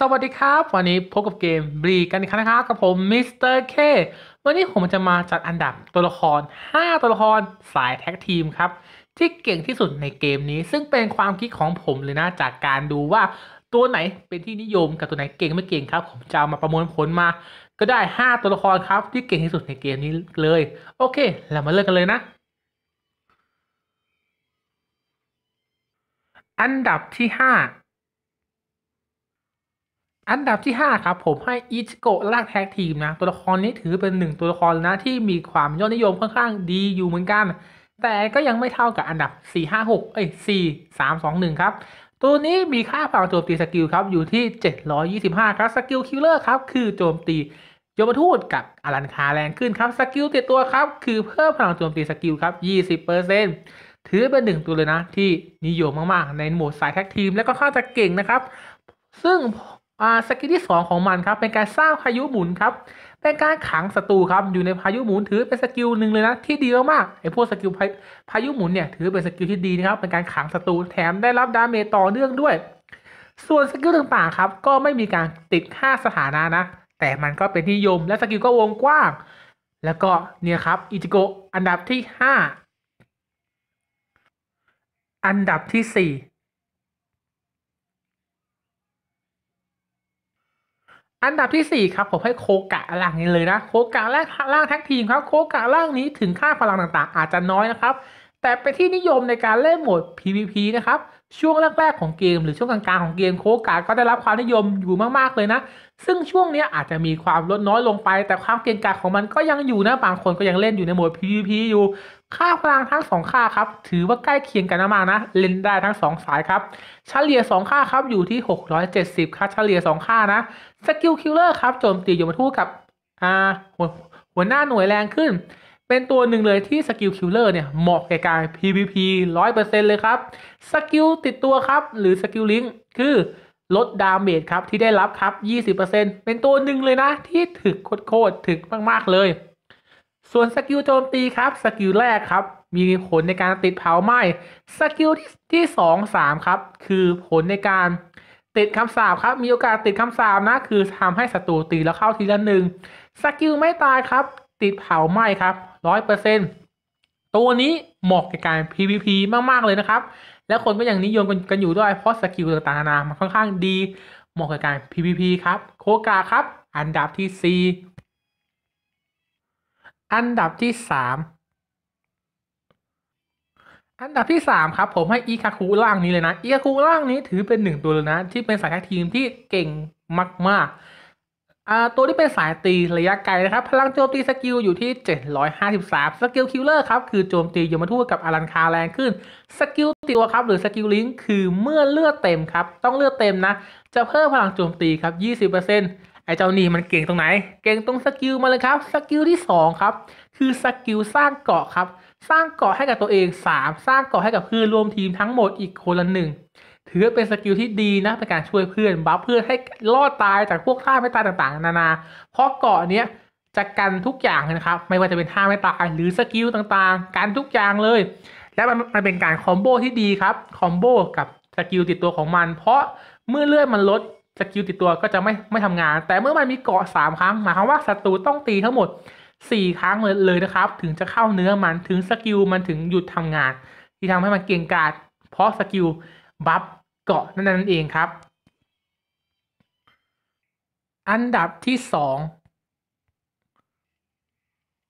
สวัสดีครับวันนี้พบกับเกมบลีกันอีกครั้งนะครับกับผมมิสเตอร์เควันนี้ผมจะมาจัดอันดับตัวละคร 5 ตัวละครสายแท็กทีมครับที่เก่งที่สุดในเกมนี้ ซึ่งเป็นความคิดของผมเลยนะจากการดูว่าตัวไหนเป็นที่นิยมกับตัวไหนเก่งไม่เก่งครับ ผมจะามาประมวลผลมา ก็ได้ 5 ตัวละครครับ ที่เก่งที่สุดในเกมนี้เลยโอเคเรามาเริ่มกันเลยนะ อันดับที่ 5อันดับที่ 5 ครับ ผมให้ อิชโกะลากแท็กทีม นะ ตัวละครนี้ถือเป็นหนึ่งตัวละครนะที่มีความยอดนิยมค่อนข้างดี อยู่ เหมือนกัน แต่ก็ยังไม่เท่ากับอันดับ 4 5 6เอ้ย4 3 2 1 ครับ ตัวนี้มีค่าพลังโจม ตี สกิล ครับ อยู่ที่ 725 ครับ สกิล คิลเลอร์ครับ คือโจมตีโยมทูตกับอลันคาแรงขึ้นครับสกิลติดตัวครับคือเพิ่มพลังโจมตีสกิลครับ20%ถือเป็นหนึ่งตัวเลยนะที่นิยมมากๆ ในหมวดสายแท็กทีมและก็ค่อนข้างจะเก่งนะครับซึ่งสกิลที่2ของมันครับเป็นการสร้างพายุหมุนครับเป็นการขังศัตรูครับอยู่ในพายุหมุนถือเป็นสกิลหนึ่งเลยนะที่ดีมากๆไอ้พวกสกิลพายุหมุนเนี่ยถือเป็นสกิลที่ดีนะครับเป็นการขังศัตรูแถมได้รับดาเมจต่อเนื่องด้วยส่วนสกิลต่างๆครับก็ไม่มีการติดค่าสถานะนะแต่มันก็เป็นที่ยมและสกิลก็วงกว้างแล้วก็เนี่ยครับอิจิโกอันดับที่ 5 อันดับที่ 4อันดับที่4ครับผมให้โคกะล่างนี้เลยนะ โคกะแ่างล่างแท็กทีมครับโคกะล่างนี้ถึงค่าพลังต่างๆ อาจจะน้อยนะครับ แต่เป็นที่นิยมในการเล่นโหมด PVP นะครับช่วงแรกๆ ของเกมหรือช่วงกลางๆของเกมโคกะก็ได้รับความนิยมอยู่มากๆเลยนะซึ่งช่วงนี้อาจจะมีความลดน้อยลงไป แต่ความเก่งกาจของมันก็ยังอยู่นะบางคนก็ยังเล่นอยู่ในโหมด PVP อยู่ค่าพลังทั้งสองค่าครับถือว่าใกล้เคียงกันมากนะเล่นได้ทั้งสองสายครับเฉลี่ยสองค่าครับอยู่ที่670ครับเฉลี่ยสองค่านะสกิลคิลเลอร์ครับโจมตีอยู่มาทู่กับอ่าหัวหน้าหน่วยแรงขึ้น เป็นตัวหนึ่งเลยที่สกิลคิลเลอร์เนี่ยเหมาะแก่การ PVP 100%เลยครับสกิลติดตัวครับหรือสกิลลิงคคือลดดาเมจครับที่ได้รับครับ20%เป็นตัวหนึ่งเลยนะ ที่ถึกโคตรถึกมากๆเลยส่วนสกิลโจมตีครับสกิลแรกครับ มีผลในการติดเผาไหม้สกิลที่ที่สองสามครับ คือผลในการติดคำสาบครับ มีโอกาสติดคำสาบนะคือทำให้ศัตรูตีแล้วเข้าทีละหนึ่งสกิลไม่ตายครับ ติดเผาไหม้ครับร้อยเปอร์เซ็นต์ตัวนี้เหมาะกับการ PVP มากๆเลยนะครับและคนก็ยังนิยมกันอยู่ด้วยเพราะสกิลต่างๆนานามันค่อนข้างดีเหมาะกับการ PVP ครับโคกาครับอันดับที่4อันดับที่สามอันดับที่สามครับผมให้อีคาคุล่างนี้เลยนะ อีคาคุล่างนี้ถือเป็นหนึ่งตัวเลยนะ ที่เป็นสายแท็กทีมที่เก่งมากๆอ่าตัวที่เป็นสายตีระยะไกลนะครับ พลังโจมตีสกิลอยู่ที่753สกิลคิลเลอร์ครับคือโจมตียมทูตกับอารันคาแรงขึ้น สกิลตัวครับหรือสกิลลิงค์คือเมื่อเลือดเต็มครับต้องเลือดเต็มนะ จะเพิ่มพลังโจมตีครับ 20%ไอ้เจ้านี่มันเก่งตรงไหน เก่งตรงสกิลมาเลยครับ สกิลที่ 2ครับ คือสกิลสร้างเกาะครับ สร้างเกาะให้กับตัวเอง 3 สร้างเกาะให้กับเพื่อนรวมทีมทั้งหมดอีกคนละหนึ่งถือเป็นสกิลที่ดีนะเป็นการช่วยเพื่อนบัฟเพื่อนให้รอดตายจากพวกท่าไม่ตายต่างๆ นานา เพราะเกาะเนี้ยจะกันทุกอย่างนะครับ ไม่ว่าจะเป็นท่าไม่ตายหรือสกิลต่างๆกันทุกอย่างเลย และมันมันเป็นการคอมโบที่ดีครับคอมโบกับสกิลติดตัวของมัน เพราะเมื่อเลื่อนมันลดสกิลติดตัวก็จะไม่ไม่ทำงาน แต่เมื่อมันมีเกาะสามครั้งหมายความว่าศัตรูต้องตีทั้งหมดสี่ครั้งเลยเลยนะครับ ถึงจะเข้าเนื้อมันถึงสกิลมันถึงหยุดทำงาน ที่ทำให้มันเก่งกาจเพราะสกิลบัฟเกาะนั่นนั่นเองครับอันดับที่สอง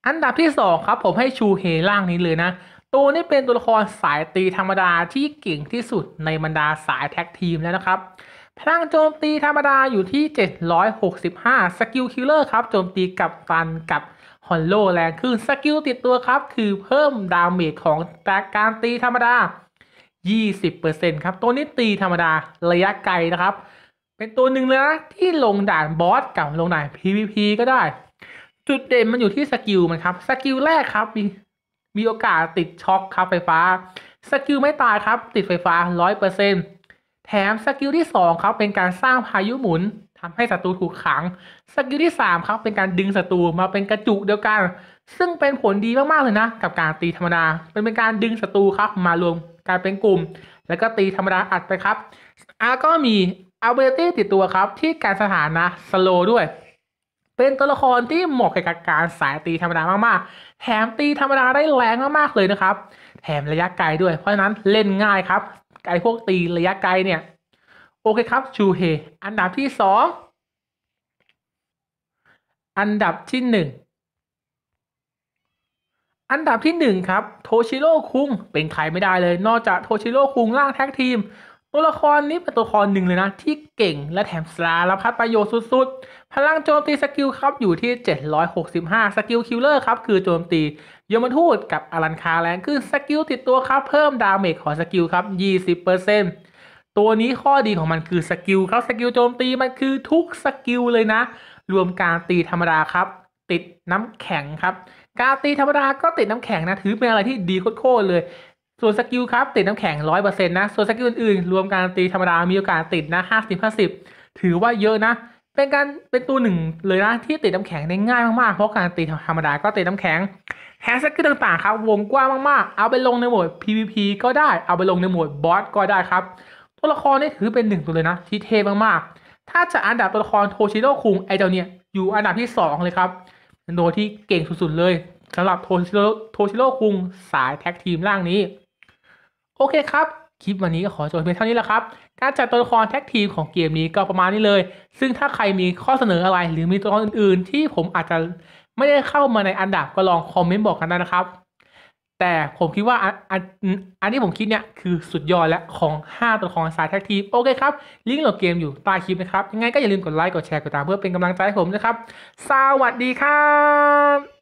อันดับที่สองครับผมให้ชูเฮล่างนี้เลยนะ ตัวนี้เป็นตัวละครสายตีธรรมดาที่เก่งที่สุดในบรรดาสายแท็กทีมแล้วนะครับพลังโจมตีธรรมดาอยู่ที่765สกิลคิลเลอร์ครับโจมตีกับฟันกับฮอลโลแรงขึ้นสกิลติดตัวครับคือเพิ่มดาเมจของการตีธรรมดา 20%ครับตัวนี้ตีธรรมดาระยะไกลนะครับเป็นตัวหนึ่งเลยนะที่ลงด่านบอสกับลงด่าน PVP ก็ได้ จุดเด่นมันอยู่ที่สกิลมันครับสกิลแรกครับมีมีโอกาสติดช็อคครับไฟฟ้าสกิลไม่ตายครับติดไฟฟ้า 100%แถมสกิลที่2ครับเป็นการสร้างพายุหมุนทำให้ศัตรูถูกขังสกิลที่3ครับเป็นการดึงศัตรูมาเป็นกระจุกเดียวกัน ซึ่งเป็นผลดีมากๆเลยนะ กับการตีธรรมดาเป็นเป็นการดึงศัตรูครับมารวมการเป็นกลุ่ม แล้วก็ตีธรรมดาอัดไปครับอาก็มีอาเบตี้ติดตัวครับที่การสถานะสโลด้วย เป็นตัวละครที่เหมาะกับการสายตีธรรมดามากๆ แถมตีธรรมดาได้แรงมากๆเลยนะครับ แถมระยะไกลด้วย เพราะฉะนั้นเล่นง่ายครับไกลพวกตีระยะไกลเนี่ย โอเคครับชูเฮอันดับที่สอง อันดับที่หนึ่ง อันดับที่หนึ่งครับ โทชิโร่คุงเป็นใครไม่ได้เลย นอกจากโทชิโร่คุงล่างแท็กทีมตัวละครนี้เป็นตัวละครหนึ่งเลยนะ ที่เก่งและแถมสารพัดประโยชน์สุดๆ พลังโจมตีสกิลครับอยู่ที่ 765สกิลคิลเลอร์ครับคือโจมตียมทูตกับอลันคาแลนคือสกิลติดตัวครับ เพิ่มดาเมจของสกิลครับ20%ตัวนี้ข้อดีของมันคือสกิลครับสกิลโจมตีมันคือทุกสกิลเลยนะ รวมการตีธรรมดาครับติดน้ำแข็งครับ การตีธรรมดาก็ติดน้ำแข็งนะถือเป็นอะไรที่ดีโคตรเลยส่วนสกิลครับติดน้ำแข็งร้อยเซ็นะส่วนสกิลอื่นๆ รวมการตีธรรมดามีโอกาสติดนะหห้้าสิบาสิบถือว่าเยอะนะ เป็นการเป็นตัวหนึ่งเลยนะที่ติดน้ำแข็งได้ง่ายมากๆเพราะการตีธรรมดาก็ติดน้ำแข็งแฮสกิลต่างๆครับ วงกว้างมากๆเอาไปลงในโหมด PVP ก็ได้เอาไปลงในโหมดบอสก็ได้ครับตัวละครนี่ถือเป็นหนึ่งตัวเลยนะที่เท่มากๆถ้าจะอันดับตัวละครโทชิโร่คุงไอเจ้าเนี่ยอยู่อันดับที่2 เลยครับเป็นตัวที่เก่งสุดๆเลยสำหรับโทชิโร่โทชิโร่คุงสายแท็กทีมล่างนี้โอเคครับคลิปวันนี้ก็ขอจบเพียงเท่านี้แหละครับการจัดตัวละครแท็กทีมของเกมนี้ก็ประมาณนี้เลย ซึ่งถ้าใครมีข้อเสนออะไรหรือมีตัวละครอื่นๆ ที่ผมอาจจะไม่ได้เข้ามาในอันดับก็ลองคอมเมนต์บอกกันได้นะครับ แต่ผมคิดว่าอันอันที่ผมคิดเนี่ยคือสุดยอดและของ 5 ตัวละครสายแท็กทีมโอเคครับลิงก์โหลดเกมอยู่ใต้คลิปนะครับยังไงก็อย่าลืมกดไลค์กดแชร์กดตามเพื่อเป็นกำลังใจให้ผมนะครับสวัสดีครับ